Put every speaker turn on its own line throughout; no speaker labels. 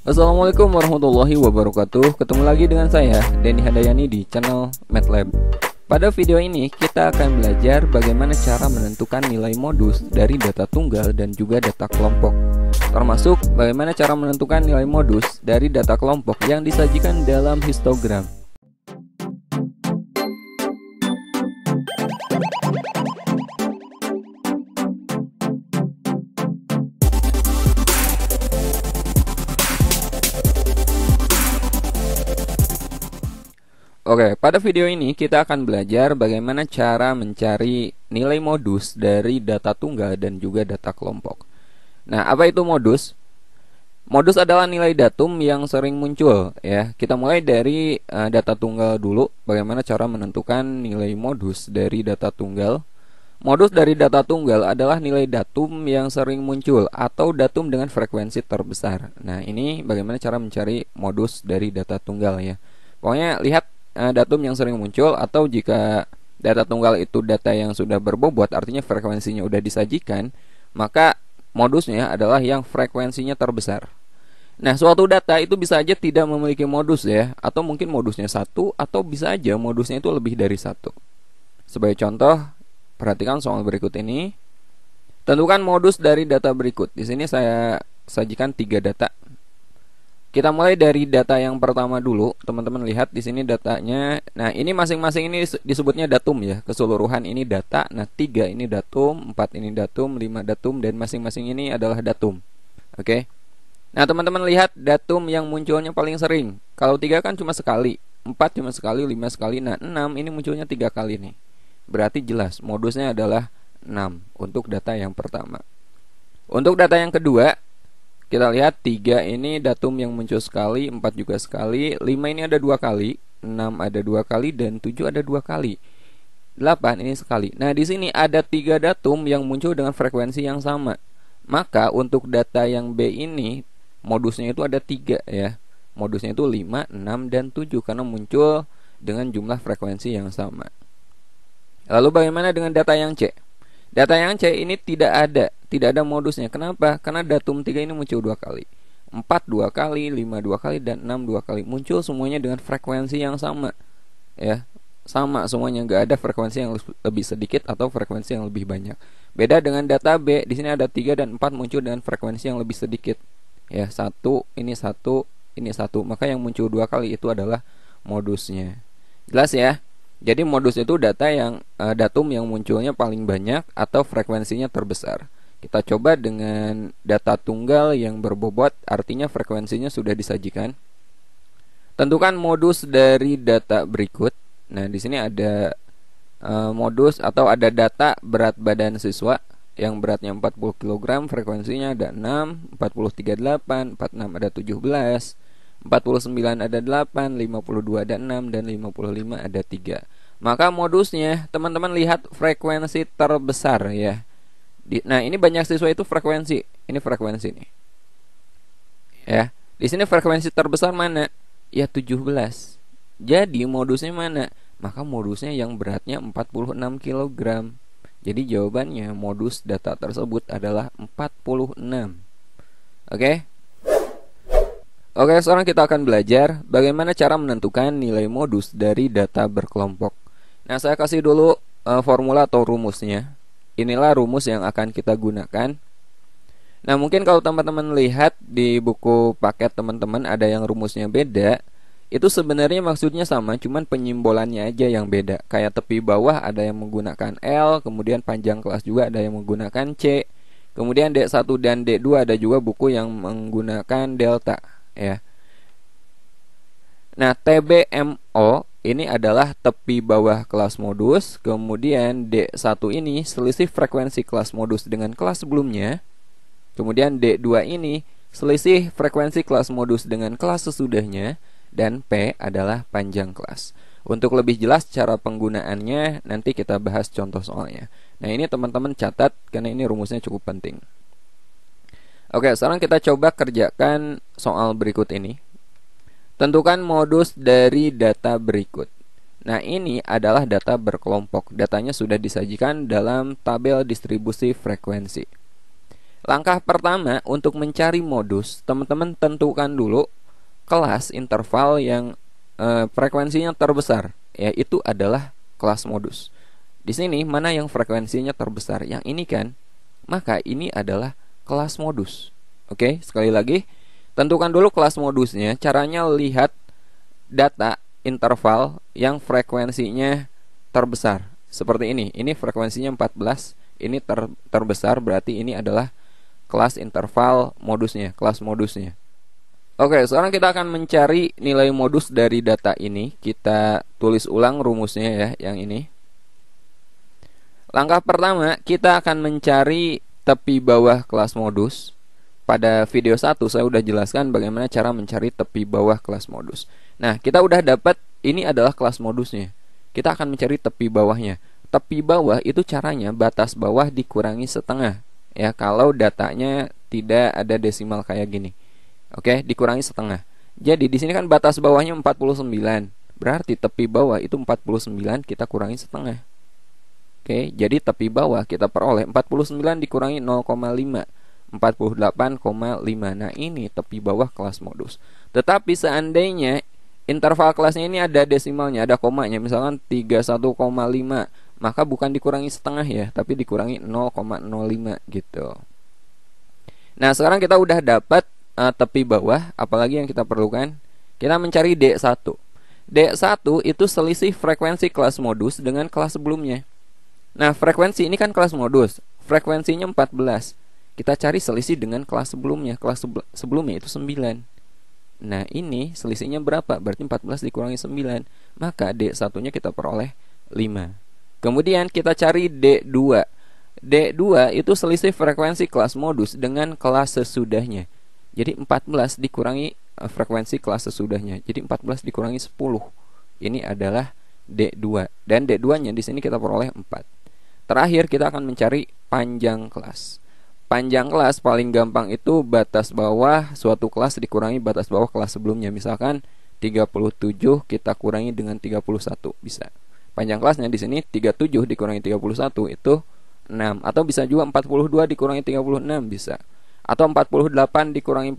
Assalamualaikum warahmatullahi wabarakatuh Ketemu lagi dengan saya, Denny Hadayani di channel MATLAB Pada video ini kita akan belajar bagaimana cara menentukan nilai modus dari data tunggal dan juga data kelompok Termasuk bagaimana cara menentukan nilai modus dari data kelompok yang disajikan dalam histogram Oke, pada video ini kita akan belajar bagaimana cara mencari nilai modus dari data tunggal dan juga data kelompok. Nah, apa itu modus? Modus adalah nilai datum yang sering muncul ya. Kita mulai dari uh, data tunggal dulu, bagaimana cara menentukan nilai modus dari data tunggal. Modus dari data tunggal adalah nilai datum yang sering muncul atau datum dengan frekuensi terbesar. Nah, ini bagaimana cara mencari modus dari data tunggal ya. Pokoknya lihat uh, datum yang sering muncul atau jika data tunggal itu data yang sudah berbobot artinya frekuensinya sudah disajikan maka modusnya adalah yang frekuensinya terbesar nah suatu data itu bisa aja tidak memiliki modus ya atau mungkin modusnya satu atau bisa aja modusnya itu lebih dari satu sebagai contoh perhatikan soal berikut ini tentukan modus dari data berikut di sini saya sajikan tiga data kita mulai dari data yang pertama dulu, teman-teman lihat di sini datanya. Nah, ini masing-masing ini disebutnya datum ya. Keseluruhan ini data. Nah, tiga ini datum, empat ini datum, 5 datum dan masing-masing ini adalah datum. Oke. Nah, teman-teman lihat datum yang munculnya paling sering. Kalau tiga kan cuma sekali, empat cuma sekali, lima sekali. Nah, enam ini munculnya tiga kali nih. Berarti jelas modusnya adalah enam untuk data yang pertama. Untuk data yang kedua, kita lihat 3 ini datum yang muncul sekali, 4 juga sekali, 5 ini ada dua kali, 6 ada dua kali dan 7 ada dua kali. 8 ini sekali. Nah, di sini ada 3 datum yang muncul dengan frekuensi yang sama. Maka untuk data yang B ini modusnya itu ada 3 ya. Modusnya itu 5, 6 dan 7 karena muncul dengan jumlah frekuensi yang sama. Lalu bagaimana dengan data yang C? Data yang C ini tidak ada tidak ada modusnya. Kenapa? Karena datum 3 ini muncul dua kali. 4 dua kali, 5 dua kali dan 6 dua kali. Muncul semuanya dengan frekuensi yang sama. Ya, sama semuanya nggak ada frekuensi yang lebih sedikit atau frekuensi yang lebih banyak. Beda dengan data B, di sini ada 3 dan 4 muncul dengan frekuensi yang lebih sedikit. Ya, satu, ini satu, ini satu. Maka yang muncul dua kali itu adalah modusnya. Jelas ya? Jadi modus itu data yang eh, datum yang munculnya paling banyak atau frekuensinya terbesar. Kita coba dengan data tunggal yang berbobot, artinya frekuensinya sudah disajikan. Tentukan modus dari data berikut. Nah, di sini ada e, modus atau ada data berat badan siswa yang beratnya 40 kg, frekuensinya ada 6, 438, 46 ada 17, 49 ada 8, 52 ada 6 dan 55 ada 3. Maka modusnya teman-teman lihat frekuensi terbesar ya. Di, nah ini banyak siswa itu frekuensi. Ini frekuensi nih. Ya. Di sini frekuensi terbesar mana? Ya 17. Jadi modusnya mana? Maka modusnya yang beratnya 46 kg. Jadi jawabannya modus data tersebut adalah 46. Oke? Okay? Oke, sekarang kita akan belajar bagaimana cara menentukan nilai modus dari data berkelompok. Nah, saya kasih dulu uh, formula atau rumusnya inilah rumus yang akan kita gunakan. Nah, mungkin kalau teman-teman lihat di buku paket teman-teman ada yang rumusnya beda, itu sebenarnya maksudnya sama, cuman penyimbolannya aja yang beda. Kayak tepi bawah ada yang menggunakan L, kemudian panjang kelas juga ada yang menggunakan C. Kemudian D1 dan D2 ada juga buku yang menggunakan delta, ya. Nah, TBMO ini adalah tepi bawah kelas modus, kemudian D1 ini selisih frekuensi kelas modus dengan kelas sebelumnya, kemudian D2 ini selisih frekuensi kelas modus dengan kelas sesudahnya, dan P adalah panjang kelas. Untuk lebih jelas cara penggunaannya, nanti kita bahas contoh soalnya. Nah ini teman-teman catat, karena ini rumusnya cukup penting. Oke, sekarang kita coba kerjakan soal berikut ini. Tentukan modus dari data berikut. Nah, ini adalah data berkelompok. Datanya sudah disajikan dalam tabel distribusi frekuensi. Langkah pertama untuk mencari modus, teman-teman tentukan dulu kelas interval yang e, frekuensinya terbesar, yaitu adalah kelas modus. Di sini mana yang frekuensinya terbesar? Yang ini kan? Maka ini adalah kelas modus. Oke, sekali lagi Tentukan dulu kelas modusnya. Caranya lihat data interval yang frekuensinya terbesar. Seperti ini. Ini frekuensinya 14, ini ter terbesar berarti ini adalah kelas interval modusnya, kelas modusnya. Oke, sekarang kita akan mencari nilai modus dari data ini. Kita tulis ulang rumusnya ya, yang ini. Langkah pertama, kita akan mencari tepi bawah kelas modus pada video 1 saya udah jelaskan bagaimana cara mencari tepi bawah kelas modus. Nah, kita udah dapat ini adalah kelas modusnya. Kita akan mencari tepi bawahnya. Tepi bawah itu caranya batas bawah dikurangi setengah. Ya, kalau datanya tidak ada desimal kayak gini. Oke, dikurangi setengah. Jadi di sini kan batas bawahnya 49. Berarti tepi bawah itu 49 kita kurangi setengah. Oke, jadi tepi bawah kita peroleh 49 dikurangi 0,5 48,5. Nah, ini tepi bawah kelas modus. Tetapi seandainya interval kelasnya ini ada desimalnya, ada komanya, misalkan 31,5, maka bukan dikurangi setengah ya, tapi dikurangi 0,05 gitu. Nah, sekarang kita udah dapat uh, tepi bawah, apalagi yang kita perlukan? Kita mencari D1. D1 itu selisih frekuensi kelas modus dengan kelas sebelumnya. Nah, frekuensi ini kan kelas modus. Frekuensinya 14 kita cari selisih dengan kelas sebelumnya. Kelas sebelumnya itu 9. Nah, ini selisihnya berapa? Berarti 14 dikurangi 9. Maka D1-nya kita peroleh 5. Kemudian kita cari D2. D2 itu selisih frekuensi kelas modus dengan kelas sesudahnya. Jadi 14 dikurangi eh, frekuensi kelas sesudahnya. Jadi 14 dikurangi 10. Ini adalah D2 dan D2-nya di sini kita peroleh 4. Terakhir kita akan mencari panjang kelas panjang kelas paling gampang itu batas bawah suatu kelas dikurangi batas bawah kelas sebelumnya misalkan 37 kita kurangi dengan 31 bisa panjang kelasnya di sini 37 dikurangi 31 itu 6 atau bisa juga 42 dikurangi 36 bisa atau 48 dikurangi 42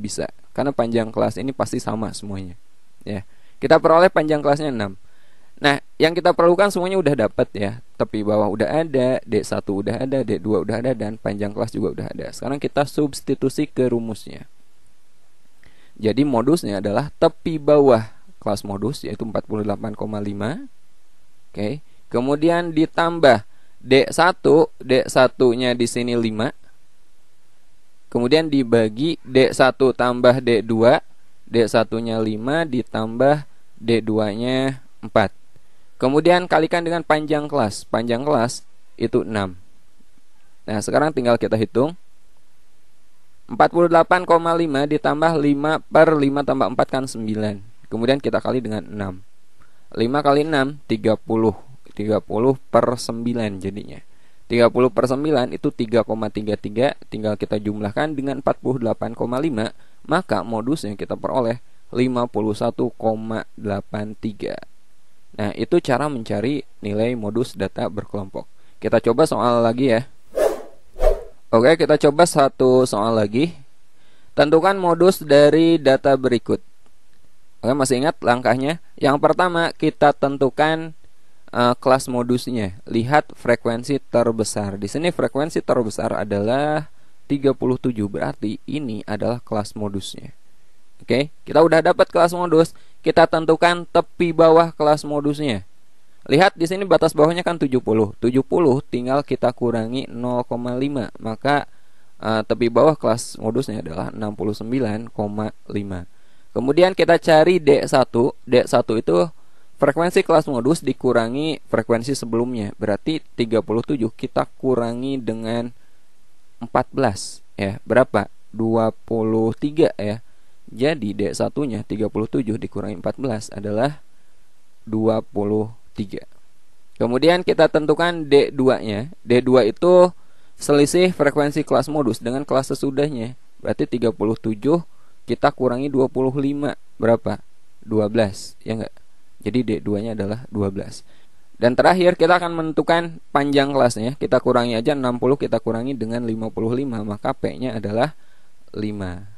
bisa karena panjang kelas ini pasti sama semuanya ya kita peroleh panjang kelasnya 6 Nah, yang kita perlukan semuanya udah dapat ya. Tepi bawah udah ada, D1 udah ada, D2 udah ada dan panjang kelas juga udah ada. Sekarang kita substitusi ke rumusnya. Jadi modusnya adalah tepi bawah kelas modus yaitu 48,5. Oke. Kemudian ditambah D1, D1-nya di sini 5. Kemudian dibagi D1 tambah D2, D1-nya 5 ditambah D2-nya 4. Kemudian kalikan dengan panjang kelas. Panjang kelas itu 6. Nah, sekarang tinggal kita hitung. 48,5 ditambah 5 per 5 tambah 4 kan 9. Kemudian kita kali dengan 6. 5 kali 6, 30. 30 per 9 jadinya. 30 per 9 itu 3,33 tinggal kita jumlahkan dengan 48,5 maka modus yang kita peroleh 51,83 Nah, itu cara mencari nilai modus data berkelompok. Kita coba soal lagi ya. Oke, kita coba satu soal lagi. Tentukan modus dari data berikut. Oke, masih ingat langkahnya? Yang pertama, kita tentukan uh, kelas modusnya. Lihat frekuensi terbesar. Di sini frekuensi terbesar adalah 37, berarti ini adalah kelas modusnya. Oke, kita udah dapat kelas modus, kita tentukan tepi bawah kelas modusnya. Lihat di sini batas bawahnya kan 70. 70 tinggal kita kurangi 0,5, maka uh, tepi bawah kelas modusnya adalah 69,5. Kemudian kita cari D1. D1 itu frekuensi kelas modus dikurangi frekuensi sebelumnya. Berarti 37 kita kurangi dengan 14 ya. Berapa? 23 ya. Jadi D1-nya 37 dikurangi 14 adalah 23. Kemudian kita tentukan D2-nya. D2 itu selisih frekuensi kelas modus dengan kelas sesudahnya. Berarti 37 kita kurangi 25 berapa? 12, ya enggak? Jadi D2-nya adalah 12. Dan terakhir kita akan menentukan panjang kelasnya. Kita kurangi aja 60 kita kurangi dengan 55, maka P-nya adalah 5.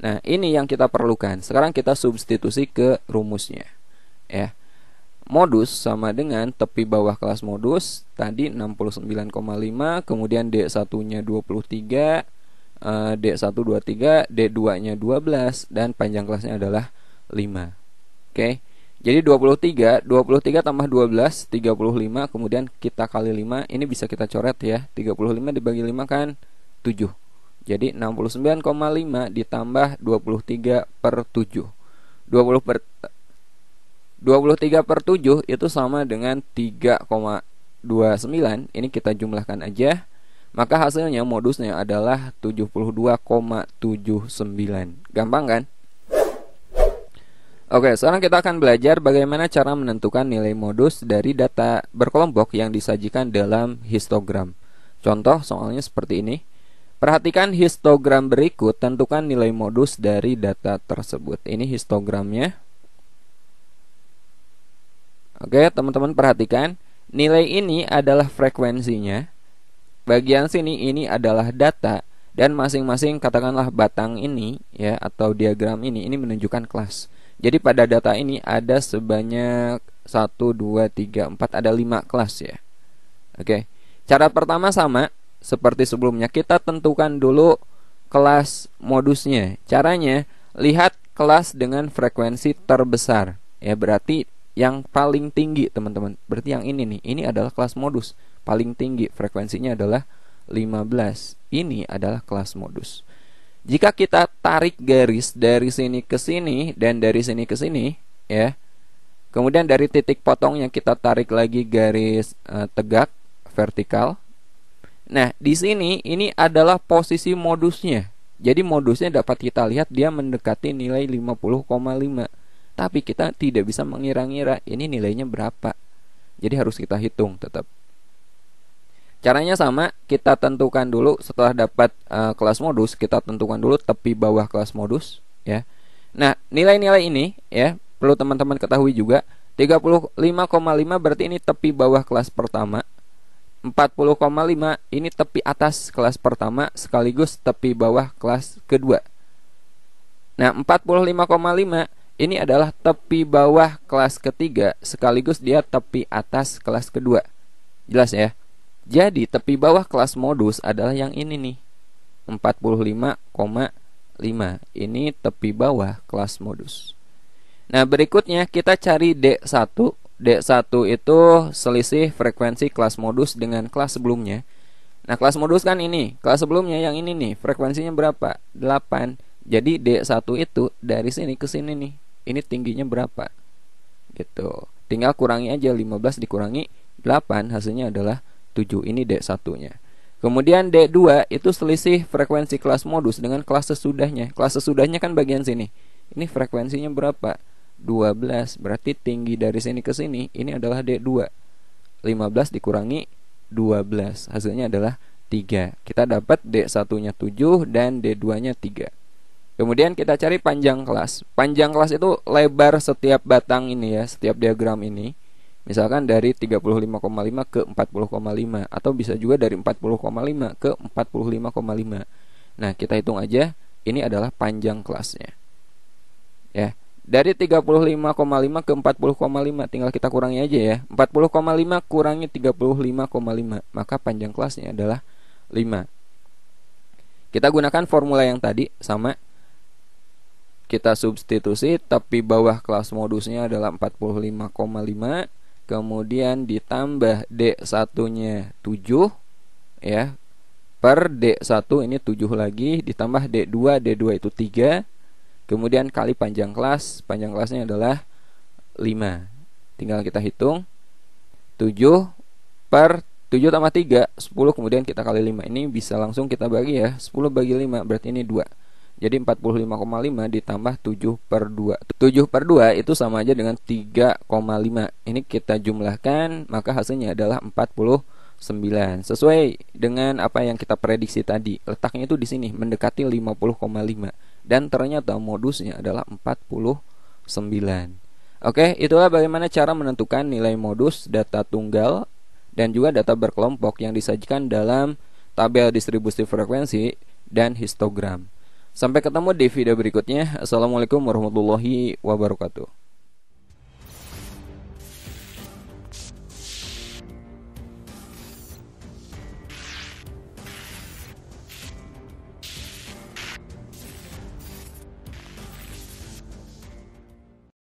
Nah, ini yang kita perlukan. Sekarang kita substitusi ke rumusnya. Ya. Modus sama dengan tepi bawah kelas modus tadi 69,5, kemudian D1-nya 23, D1 23, D2-nya 12 dan panjang kelasnya adalah 5. Oke. Jadi 23, 23 tambah 12 35, kemudian kita kali 5, ini bisa kita coret ya. 35 dibagi 5 kan 7. Jadi 69,5 ditambah 23 per 7 20 per 23 per 7 itu sama dengan 3,29 Ini kita jumlahkan aja Maka hasilnya modusnya adalah 72,79 Gampang kan? Oke, sekarang kita akan belajar bagaimana cara menentukan nilai modus dari data berkelompok yang disajikan dalam histogram. Contoh soalnya seperti ini. Perhatikan histogram berikut, tentukan nilai modus dari data tersebut. Ini histogramnya. Oke, teman-teman perhatikan, nilai ini adalah frekuensinya. Bagian sini ini adalah data dan masing-masing katakanlah batang ini ya atau diagram ini ini menunjukkan kelas. Jadi pada data ini ada sebanyak 1 2 3 4 ada 5 kelas ya. Oke. Cara pertama sama, seperti sebelumnya kita tentukan dulu kelas modusnya. Caranya lihat kelas dengan frekuensi terbesar. Ya berarti yang paling tinggi teman-teman. Berarti yang ini nih, ini adalah kelas modus paling tinggi frekuensinya adalah 15. Ini adalah kelas modus. Jika kita tarik garis dari sini ke sini dan dari sini ke sini, ya. Kemudian dari titik potong yang kita tarik lagi garis e, tegak vertikal Nah, di sini ini adalah posisi modusnya. Jadi modusnya dapat kita lihat dia mendekati nilai 50,5. Tapi kita tidak bisa mengira-ngira ini nilainya berapa. Jadi harus kita hitung tetap. Caranya sama, kita tentukan dulu setelah dapat uh, kelas modus, kita tentukan dulu tepi bawah kelas modus, ya. Nah, nilai-nilai ini ya perlu teman-teman ketahui juga 35,5 berarti ini tepi bawah kelas pertama 40,5 ini tepi atas kelas pertama sekaligus tepi bawah kelas kedua. Nah, 45,5 ini adalah tepi bawah kelas ketiga sekaligus dia tepi atas kelas kedua. Jelas ya? Jadi tepi bawah kelas modus adalah yang ini nih. 45,5 ini tepi bawah kelas modus. Nah, berikutnya kita cari D1 D1 itu selisih frekuensi kelas modus dengan kelas sebelumnya. Nah, kelas modus kan ini, kelas sebelumnya yang ini nih, frekuensinya berapa? 8. Jadi D1 itu dari sini ke sini nih. Ini tingginya berapa? Gitu. Tinggal kurangi aja 15 dikurangi 8 hasilnya adalah 7. Ini D1-nya. Kemudian D2 itu selisih frekuensi kelas modus dengan kelas sesudahnya. Kelas sesudahnya kan bagian sini. Ini frekuensinya berapa? 12 berarti tinggi dari sini ke sini ini adalah D2 15 dikurangi 12 hasilnya adalah 3 kita dapat D1 nya 7 dan D2 nya 3 kemudian kita cari panjang kelas panjang kelas itu lebar setiap batang ini ya setiap diagram ini misalkan dari 35,5 ke 40,5 atau bisa juga dari 40,5 ke 45,5 nah kita hitung aja ini adalah panjang kelasnya ya dari 35,5 ke 40,5 tinggal kita kurangi aja ya 40,5 kurangi 35,5 maka panjang kelasnya adalah 5 kita gunakan formula yang tadi sama kita substitusi tapi bawah kelas modusnya adalah 45,5 kemudian ditambah D1 nya 7 ya per D1 ini 7 lagi ditambah D2 D2 itu 3 Kemudian kali panjang kelas, panjang kelasnya adalah 5. Tinggal kita hitung 7 per 7 tambah 3 10 kemudian kita kali 5 Ini bisa langsung kita bagi ya 10 bagi 5 berarti ini 2 Jadi 45,5 ditambah 7 per 2 7 per 2 itu sama aja dengan 3,5 Ini kita jumlahkan maka hasilnya adalah 49 Sesuai dengan apa yang kita prediksi tadi Letaknya itu di sini mendekati 50,5 dan ternyata modusnya adalah 49. Oke, itulah bagaimana cara menentukan nilai modus data tunggal dan juga data berkelompok yang disajikan dalam tabel distribusi frekuensi dan histogram. Sampai ketemu di video berikutnya. Assalamualaikum warahmatullahi wabarakatuh.